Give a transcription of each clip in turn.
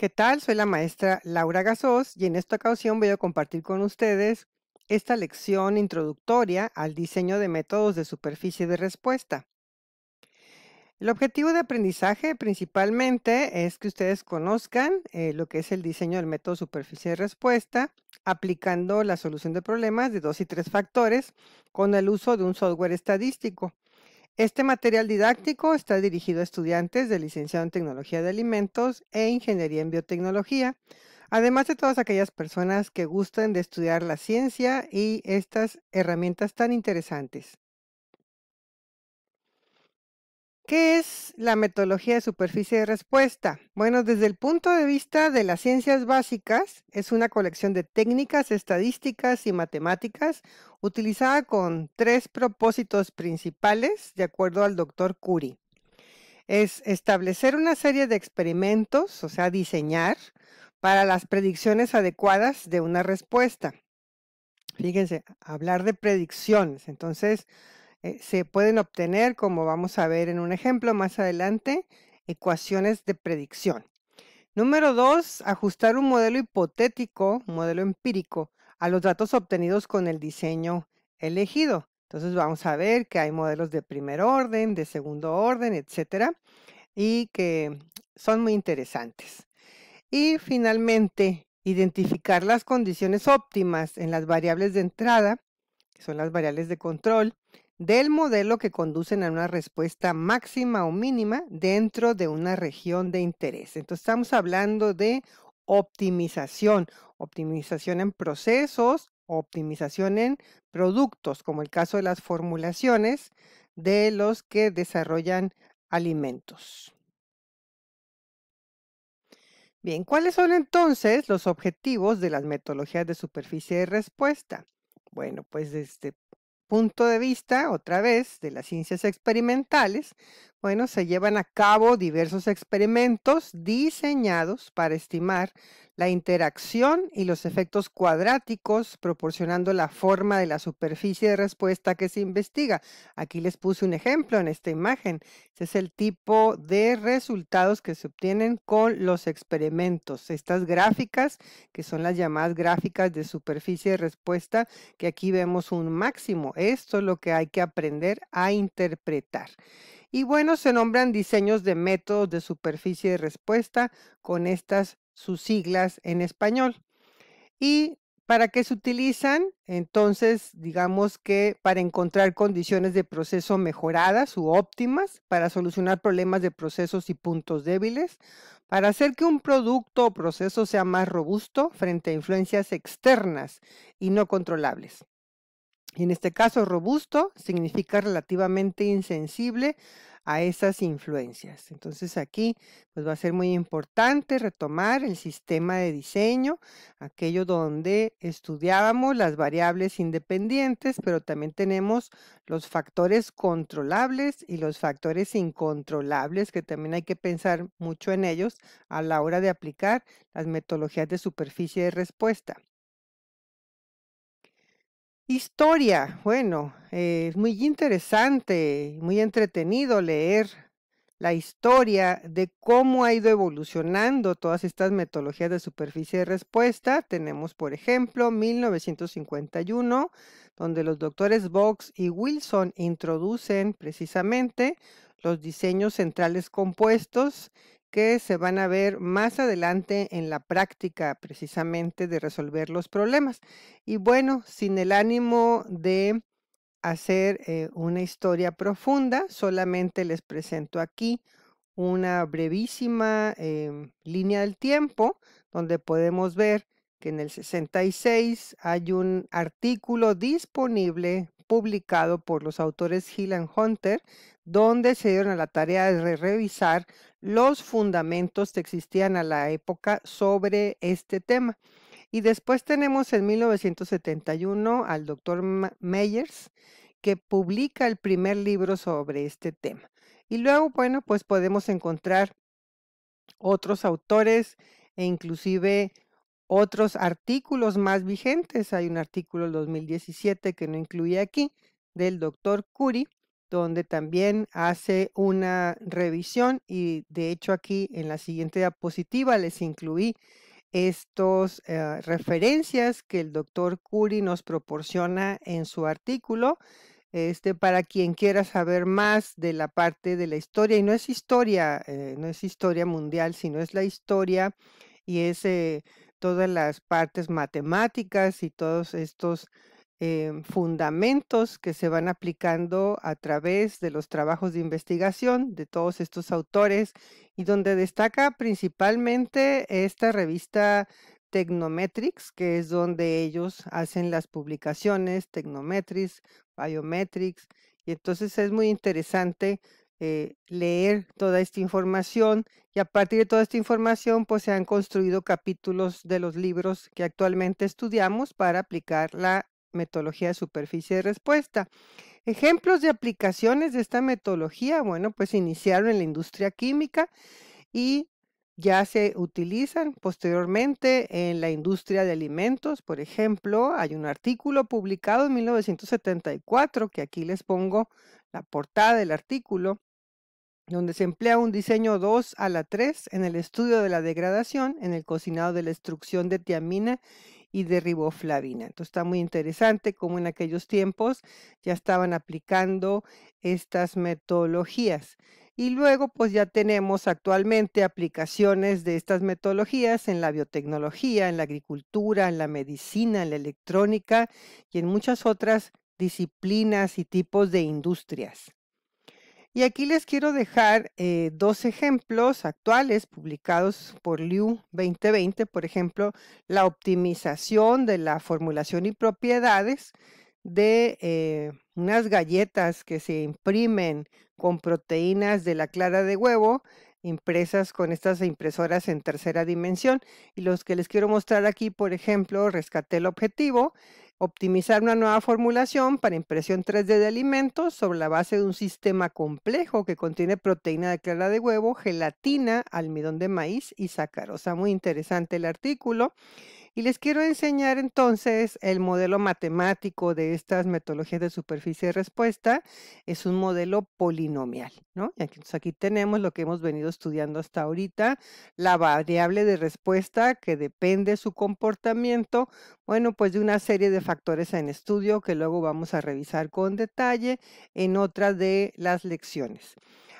¿Qué tal? Soy la maestra Laura Gasós y en esta ocasión voy a compartir con ustedes esta lección introductoria al diseño de métodos de superficie de respuesta. El objetivo de aprendizaje principalmente es que ustedes conozcan eh, lo que es el diseño del método superficie de respuesta, aplicando la solución de problemas de dos y tres factores con el uso de un software estadístico. Este material didáctico está dirigido a estudiantes de licenciado en Tecnología de Alimentos e Ingeniería en Biotecnología, además de todas aquellas personas que gusten de estudiar la ciencia y estas herramientas tan interesantes. ¿Qué es la metodología de superficie de respuesta? Bueno, desde el punto de vista de las ciencias básicas, es una colección de técnicas estadísticas y matemáticas utilizada con tres propósitos principales, de acuerdo al doctor Curie. Es establecer una serie de experimentos, o sea, diseñar para las predicciones adecuadas de una respuesta. Fíjense, hablar de predicciones. Entonces, eh, se pueden obtener, como vamos a ver en un ejemplo más adelante, ecuaciones de predicción. Número dos, ajustar un modelo hipotético, un modelo empírico, a los datos obtenidos con el diseño elegido. Entonces vamos a ver que hay modelos de primer orden, de segundo orden, etcétera, y que son muy interesantes. Y finalmente, identificar las condiciones óptimas en las variables de entrada, que son las variables de control, del modelo que conducen a una respuesta máxima o mínima dentro de una región de interés. Entonces estamos hablando de optimización, optimización en procesos, optimización en productos, como el caso de las formulaciones de los que desarrollan alimentos. Bien, ¿cuáles son entonces los objetivos de las metodologías de superficie de respuesta? Bueno, pues este, punto de vista, otra vez, de las ciencias experimentales, bueno, se llevan a cabo diversos experimentos diseñados para estimar la interacción y los efectos cuadráticos, proporcionando la forma de la superficie de respuesta que se investiga. Aquí les puse un ejemplo en esta imagen. Este es el tipo de resultados que se obtienen con los experimentos. Estas gráficas, que son las llamadas gráficas de superficie de respuesta, que aquí vemos un máximo. Esto es lo que hay que aprender a interpretar. Y bueno, se nombran diseños de métodos de superficie de respuesta con estas sus siglas en español. ¿Y para qué se utilizan? Entonces, digamos que para encontrar condiciones de proceso mejoradas u óptimas, para solucionar problemas de procesos y puntos débiles, para hacer que un producto o proceso sea más robusto frente a influencias externas y no controlables. En este caso, robusto significa relativamente insensible a esas influencias. Entonces aquí pues va a ser muy importante retomar el sistema de diseño, aquello donde estudiábamos las variables independientes, pero también tenemos los factores controlables y los factores incontrolables, que también hay que pensar mucho en ellos a la hora de aplicar las metodologías de superficie de respuesta. Historia, bueno, es muy interesante, muy entretenido leer la historia de cómo ha ido evolucionando todas estas metodologías de superficie de respuesta. Tenemos, por ejemplo, 1951, donde los doctores Box y Wilson introducen precisamente los diseños centrales compuestos que se van a ver más adelante en la práctica precisamente de resolver los problemas. Y bueno, sin el ánimo de hacer eh, una historia profunda, solamente les presento aquí una brevísima em, línea del tiempo donde podemos ver que en el 66 hay un artículo disponible publicado por los autores Hill and Hunter, donde se dieron a la tarea de revisar los fundamentos que existían a la época sobre este tema. Y después tenemos en 1971 al doctor Meyers, que publica el primer libro sobre este tema. Y luego, bueno, pues podemos encontrar otros autores e inclusive otros artículos más vigentes. Hay un artículo del 2017 que no incluye aquí del doctor Curie donde también hace una revisión y de hecho aquí en la siguiente diapositiva les incluí estas eh, referencias que el doctor Curi nos proporciona en su artículo. Este, para quien quiera saber más de la parte de la historia, y no es historia, eh, no es historia mundial, sino es la historia y es eh, todas las partes matemáticas y todos estos Em, fundamentos que se van aplicando a través de los trabajos de investigación de todos estos autores y donde destaca principalmente esta revista Technometrics, que es donde ellos hacen las publicaciones, Technometrics, Biometrics, y entonces es muy interesante eh, leer toda esta información y a partir de toda esta información pues se han construido capítulos de los libros que actualmente estudiamos para aplicar la metodología de superficie de respuesta. Ejemplos de aplicaciones de esta metodología, bueno, pues iniciaron en la industria química y ya se utilizan posteriormente en la industria de alimentos. Por ejemplo, hay un artículo publicado en 1974, que aquí les pongo la portada del artículo, donde se emplea un diseño 2 a la 3 en el estudio de la degradación en el cocinado de la extrucción de tiamina y de riboflavina, Entonces está muy interesante cómo en aquellos tiempos ya estaban aplicando estas metodologías. Y luego, pues ya tenemos actualmente aplicaciones de estas metodologías en la biotecnología, en la agricultura, en la medicina, en la electrónica y en muchas otras disciplinas y tipos de industrias. Y aquí les quiero dejar eh, dos ejemplos actuales publicados por Liu 2020, por ejemplo, la optimización de la formulación y propiedades de eh, unas galletas que se imprimen con proteínas de la clara de huevo impresas con estas impresoras en tercera dimensión. Y los que les quiero mostrar aquí, por ejemplo, rescaté el objetivo Optimizar una nueva formulación para impresión 3D de alimentos sobre la base de un sistema complejo que contiene proteína de clara de huevo, gelatina, almidón de maíz y sacarosa. Muy interesante el artículo. Y les quiero enseñar entonces el modelo matemático de estas metodologías de superficie de respuesta. Es un modelo polinomial, ¿no? aquí, tenemos lo que hemos venido estudiando hasta ahorita, la variable de respuesta que depende su comportamiento, bueno, pues de una serie de factores en estudio que luego vamos a revisar con detalle en otra de las lecciones.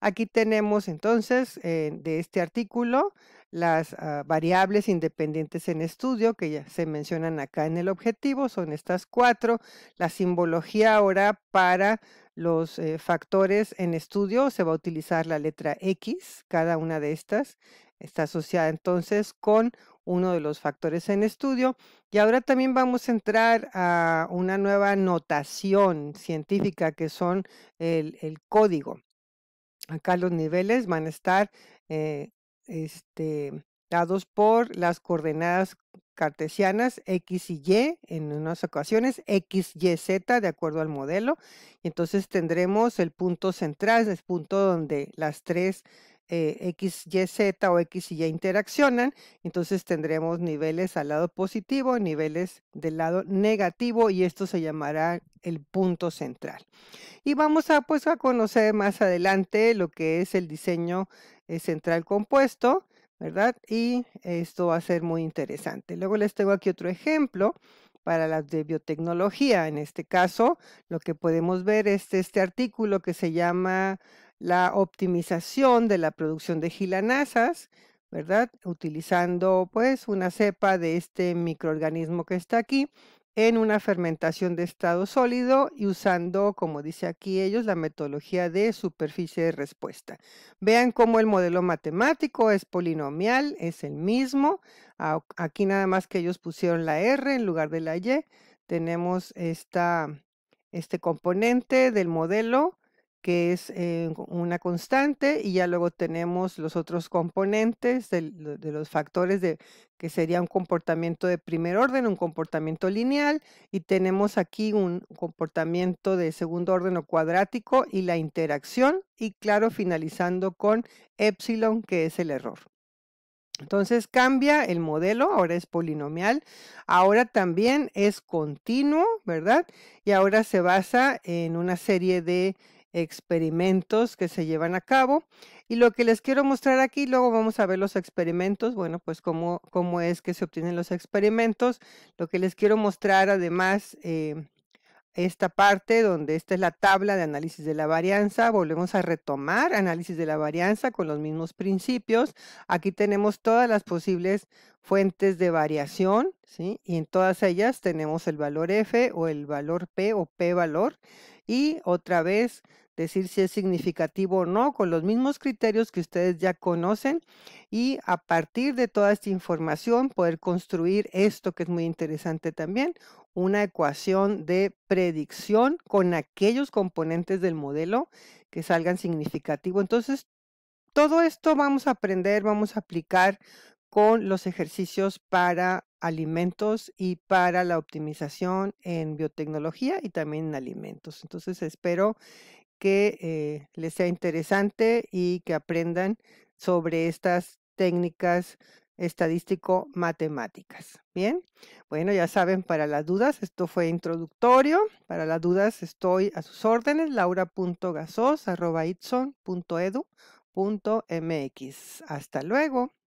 Aquí tenemos entonces eh, de este artículo las ah, variables independientes en estudio, que ya se mencionan acá en el objetivo, son estas cuatro. La simbología ahora para los eh, factores en estudio se va a utilizar la letra X, cada una de estas está asociada entonces con uno de los factores en estudio. Y ahora también vamos a entrar a una nueva notación científica que son el, código. Acá los niveles van a estar eh, este, dados por las coordenadas cartesianas X y Y, en unas ocasiones X, Y, Z, de acuerdo al modelo. Y entonces tendremos el punto central, el punto donde las tres X, eh, Y, Z o X y Y interaccionan, entonces tendremos niveles al lado positivo, niveles del lado negativo y esto se llamará el punto central. Y vamos a, pues, a conocer más adelante lo que es el diseño eh, central compuesto, ¿verdad? Y esto va a ser muy interesante. Luego les tengo aquí otro ejemplo para las de biotecnología. En este caso, lo que podemos ver es este artículo que se llama la optimización de la producción de gilanasas, ¿verdad? Utilizando pues una cepa de este microorganismo que está aquí en una fermentación de estado sólido y usando, como dice aquí ellos, la metodología de superficie de respuesta. Vean cómo el modelo matemático es polinomial, es el mismo. Ah, aquí nada más que ellos pusieron la R en lugar de la Y. Tenemos esta, este componente del modelo que es eh, una constante, y ya luego tenemos los otros componentes de, los factores de, que sería un comportamiento de primer orden, un comportamiento lineal, y tenemos aquí un comportamiento de segundo orden o cuadrático y la interacción, y claro, finalizando con epsilon, que es el error. Entonces cambia el modelo, ahora es polinomial, ahora también es continuo, ¿verdad? Y ahora se basa en una serie de experimentos que se llevan a cabo. Y lo que les quiero mostrar aquí, luego vamos a ver los experimentos, bueno, pues cómo, cómo es que se obtienen los experimentos. Lo que les quiero mostrar además, eh, esta parte donde esta es la tabla de análisis de la varianza, volvemos a retomar análisis de la varianza con los mismos principios. Aquí tenemos todas las posibles fuentes de variación, ¿sí? Y en todas ellas tenemos el valor F o el valor P o P valor. Y otra vez decir si es significativo o no con los mismos criterios que ustedes ya conocen y a partir de toda esta información poder construir esto que es muy interesante también, una ecuación de predicción con aquellos componentes del modelo que salgan significativo. Entonces, todo esto vamos a aprender, vamos a aplicar con los ejercicios para alimentos y para la optimización en biotecnología y también en alimentos. Entonces espero que eh, les sea interesante y que aprendan sobre estas técnicas estadístico-matemáticas. Bien, bueno, ya saben, para las dudas, esto fue introductorio. Para las dudas, estoy a sus órdenes, laura.gasos.edu.mx. Hasta luego.